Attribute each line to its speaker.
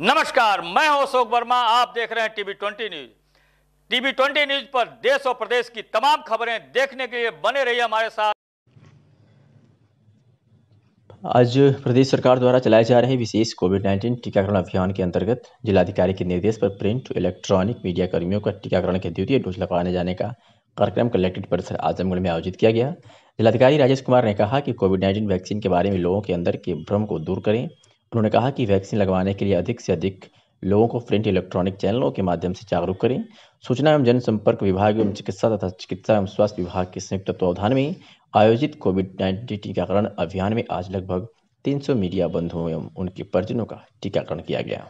Speaker 1: नमस्कार मैं हूं अशोक वर्मा आप देख रहे हैं TV twenty news TV twenty news पर देश और प्रदेश की तमाम खबरें देखने के लिए बने रहिए हमारे
Speaker 2: साथ
Speaker 3: आज प्रदेश सरकार द्वारा चलाए जा रहे विशेष कोविड 19 टीकाकरण अभियान के अंतर्गत जिलाधिकारी के निर्देश पर प्रिंट इलेक्ट्रॉनिक मीडिया कर्मियों का टीकाकरण के द्वितीय डोज लगवाने जाने का कार्यक्रम कलेक्ट्रेट परिसर आजमगढ़ में आयोजित किया गया जिलाधिकारी राजेश कुमार ने कहा कि कोविड 19 वैक्सीन के बारे में लोगों के अंदर के भ्रम को दूर करें उन्होंने कहा कि वैक्सीन लगवाने के लिए अधिक से अधिक लोगों को प्रिंट इलेक्ट्रॉनिक चैनलों के माध्यम से जागरूक करें सूचना एवं जनसंपर्क विभाग एवं चिकित्सा तथा चिकित्सा एवं स्वास्थ्य विभाग के संयुक्त तत्वावधान में आयोजित कोविड नाइन्टीन टीकाकरण अभियान में आज लगभग 300 मीडिया बंधुओं एवं उनके परिजनों का टीकाकरण किया गया